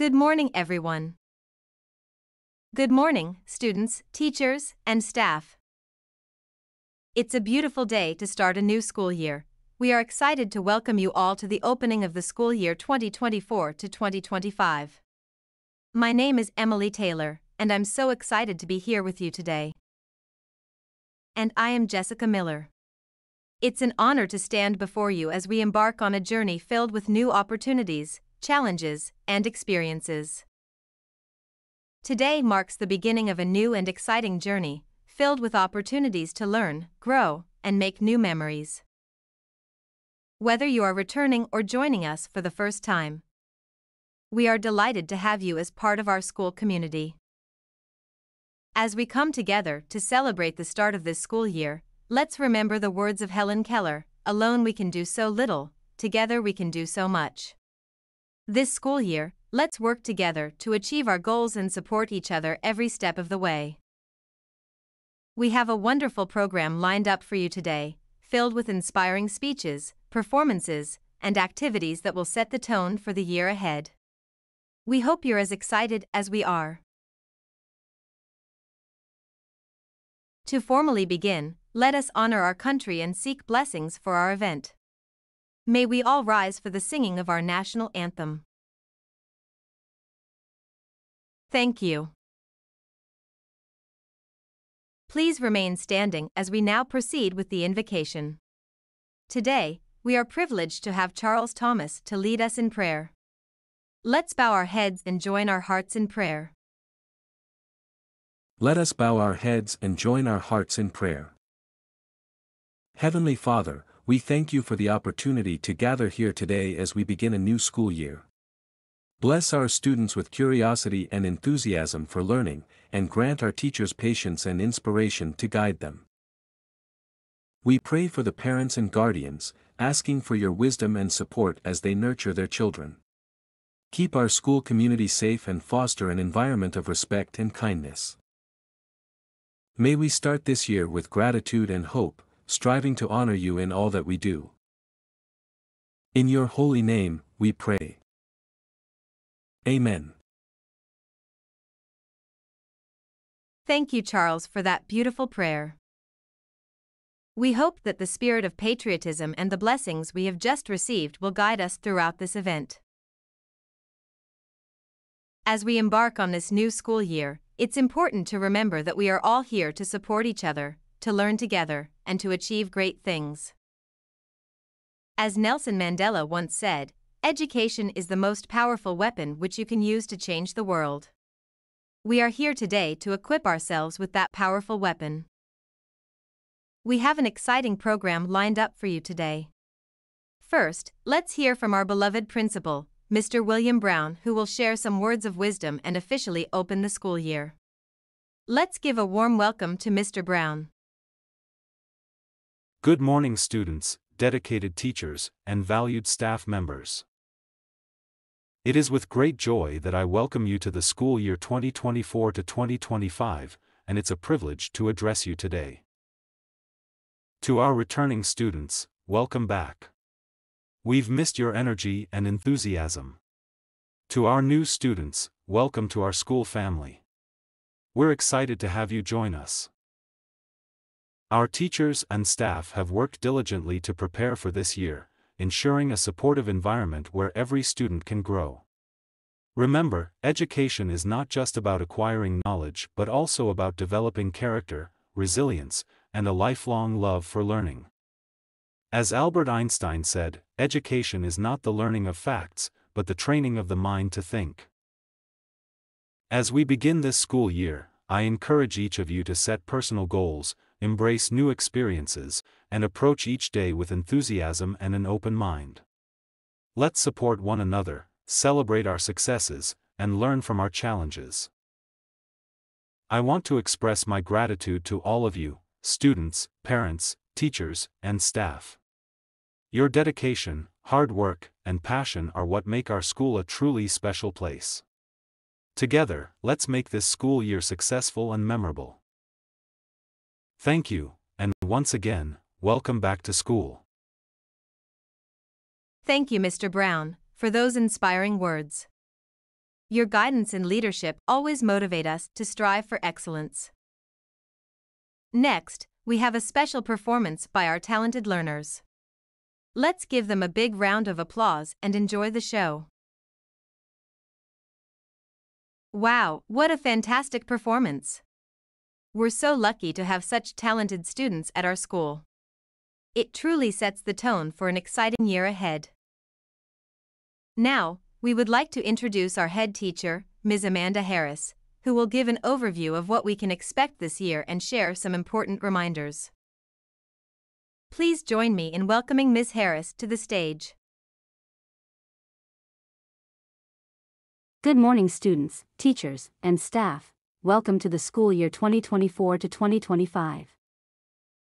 Good morning, everyone. Good morning, students, teachers, and staff. It's a beautiful day to start a new school year. We are excited to welcome you all to the opening of the school year 2024 to 2025. My name is Emily Taylor, and I'm so excited to be here with you today. And I am Jessica Miller. It's an honor to stand before you as we embark on a journey filled with new opportunities, challenges, and experiences. Today marks the beginning of a new and exciting journey, filled with opportunities to learn, grow, and make new memories. Whether you are returning or joining us for the first time, we are delighted to have you as part of our school community. As we come together to celebrate the start of this school year, let's remember the words of Helen Keller Alone we can do so little, together we can do so much. This school year, let's work together to achieve our goals and support each other every step of the way. We have a wonderful program lined up for you today, filled with inspiring speeches, performances, and activities that will set the tone for the year ahead. We hope you're as excited as we are. To formally begin, let us honor our country and seek blessings for our event. May we all rise for the singing of our national anthem. Thank you. Please remain standing as we now proceed with the invocation. Today, we are privileged to have Charles Thomas to lead us in prayer. Let's bow our heads and join our hearts in prayer. Let us bow our heads and join our hearts in prayer. Heavenly Father, we thank you for the opportunity to gather here today as we begin a new school year. Bless our students with curiosity and enthusiasm for learning, and grant our teachers patience and inspiration to guide them. We pray for the parents and guardians, asking for your wisdom and support as they nurture their children. Keep our school community safe and foster an environment of respect and kindness. May we start this year with gratitude and hope, striving to honor you in all that we do. In your holy name, we pray. Amen. Thank you, Charles, for that beautiful prayer. We hope that the spirit of patriotism and the blessings we have just received will guide us throughout this event. As we embark on this new school year, it's important to remember that we are all here to support each other, to learn together, and to achieve great things. As Nelson Mandela once said, education is the most powerful weapon which you can use to change the world. We are here today to equip ourselves with that powerful weapon. We have an exciting program lined up for you today. First, let's hear from our beloved principal, Mr. William Brown, who will share some words of wisdom and officially open the school year. Let's give a warm welcome to Mr. Brown. Good morning students, dedicated teachers, and valued staff members. It is with great joy that I welcome you to the school year 2024 to 2025, and it's a privilege to address you today. To our returning students, welcome back. We've missed your energy and enthusiasm. To our new students, welcome to our school family. We're excited to have you join us. Our teachers and staff have worked diligently to prepare for this year, ensuring a supportive environment where every student can grow. Remember, education is not just about acquiring knowledge but also about developing character, resilience, and a lifelong love for learning. As Albert Einstein said, education is not the learning of facts, but the training of the mind to think. As we begin this school year, I encourage each of you to set personal goals, embrace new experiences, and approach each day with enthusiasm and an open mind. Let's support one another, celebrate our successes, and learn from our challenges. I want to express my gratitude to all of you, students, parents, teachers, and staff. Your dedication, hard work, and passion are what make our school a truly special place. Together, let's make this school year successful and memorable. Thank you, and once again, welcome back to school. Thank you, Mr. Brown, for those inspiring words. Your guidance and leadership always motivate us to strive for excellence. Next, we have a special performance by our talented learners. Let's give them a big round of applause and enjoy the show. Wow, what a fantastic performance! We're so lucky to have such talented students at our school. It truly sets the tone for an exciting year ahead. Now, we would like to introduce our head teacher, Ms. Amanda Harris, who will give an overview of what we can expect this year and share some important reminders. Please join me in welcoming Ms. Harris to the stage. Good morning, students, teachers, and staff welcome to the school year 2024 to 2025.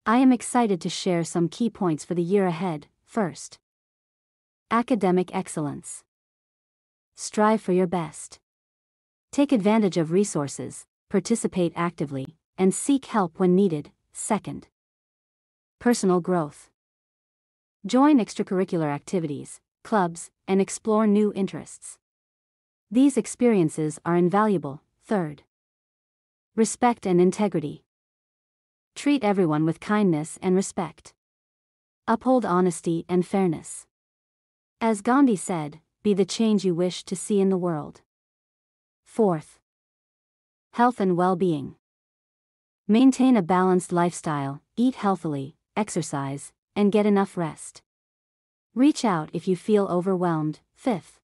I am excited to share some key points for the year ahead. First, academic excellence. Strive for your best. Take advantage of resources, participate actively, and seek help when needed. Second, personal growth. Join extracurricular activities, clubs, and explore new interests. These experiences are invaluable. Third, respect and integrity. Treat everyone with kindness and respect. Uphold honesty and fairness. As Gandhi said, be the change you wish to see in the world. Fourth, health and well being. Maintain a balanced lifestyle, eat healthily, exercise, and get enough rest. Reach out if you feel overwhelmed. Fifth,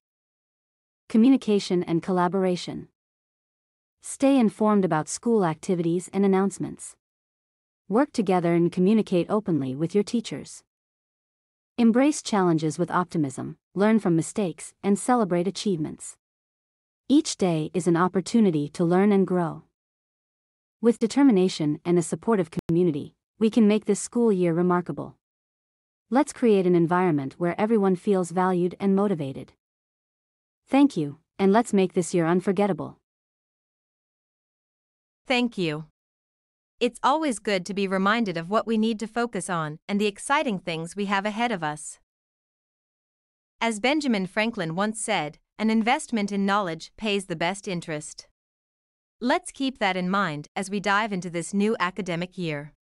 communication and collaboration. Stay informed about school activities and announcements. Work together and communicate openly with your teachers. Embrace challenges with optimism, learn from mistakes, and celebrate achievements. Each day is an opportunity to learn and grow. With determination and a supportive community, we can make this school year remarkable. Let's create an environment where everyone feels valued and motivated. Thank you, and let's make this year unforgettable. Thank you. It's always good to be reminded of what we need to focus on and the exciting things we have ahead of us. As Benjamin Franklin once said, an investment in knowledge pays the best interest. Let's keep that in mind as we dive into this new academic year.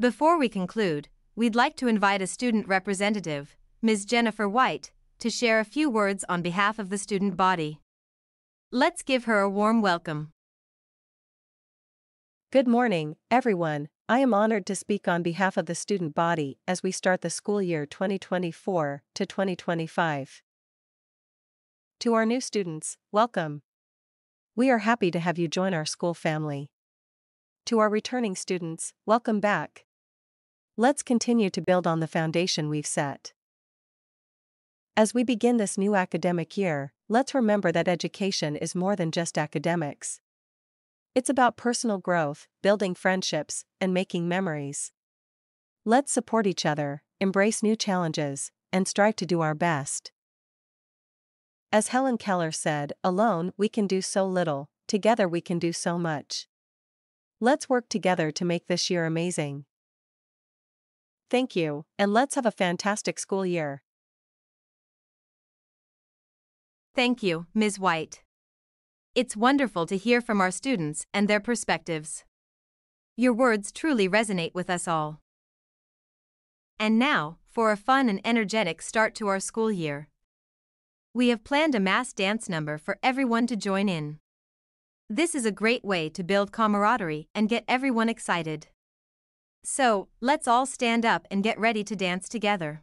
Before we conclude, we'd like to invite a student representative, Ms. Jennifer White, to share a few words on behalf of the student body. Let's give her a warm welcome. Good morning, everyone. I am honored to speak on behalf of the student body as we start the school year 2024 to 2025. To our new students, welcome. We are happy to have you join our school family. To our returning students, welcome back. Let's continue to build on the foundation we've set. As we begin this new academic year, let's remember that education is more than just academics. It's about personal growth, building friendships, and making memories. Let's support each other, embrace new challenges, and strive to do our best. As Helen Keller said, alone we can do so little, together we can do so much. Let's work together to make this year amazing. Thank you, and let's have a fantastic school year. Thank you, Ms. White. It's wonderful to hear from our students and their perspectives. Your words truly resonate with us all. And now, for a fun and energetic start to our school year. We have planned a mass dance number for everyone to join in. This is a great way to build camaraderie and get everyone excited. So, let's all stand up and get ready to dance together.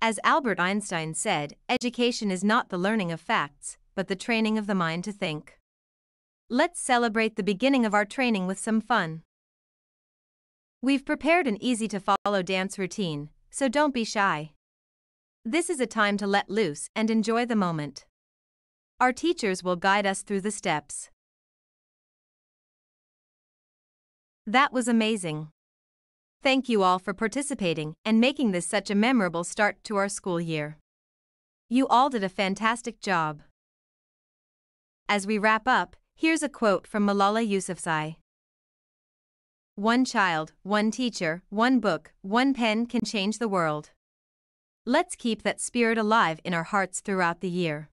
As Albert Einstein said, education is not the learning of facts, but the training of the mind to think. Let's celebrate the beginning of our training with some fun. We've prepared an easy to follow dance routine, so don't be shy. This is a time to let loose and enjoy the moment. Our teachers will guide us through the steps. That was amazing. Thank you all for participating and making this such a memorable start to our school year. You all did a fantastic job. As we wrap up, here's a quote from Malala Yousafzai One child, one teacher, one book, one pen can change the world. Let's keep that spirit alive in our hearts throughout the year.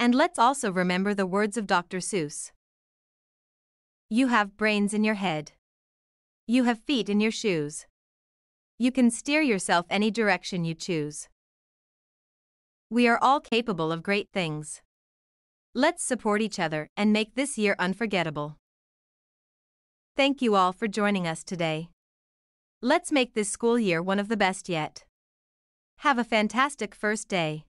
And let's also remember the words of Dr. Seuss You have brains in your head, you have feet in your shoes. You can steer yourself any direction you choose. We are all capable of great things. Let's support each other and make this year unforgettable. Thank you all for joining us today. Let's make this school year one of the best yet. Have a fantastic first day.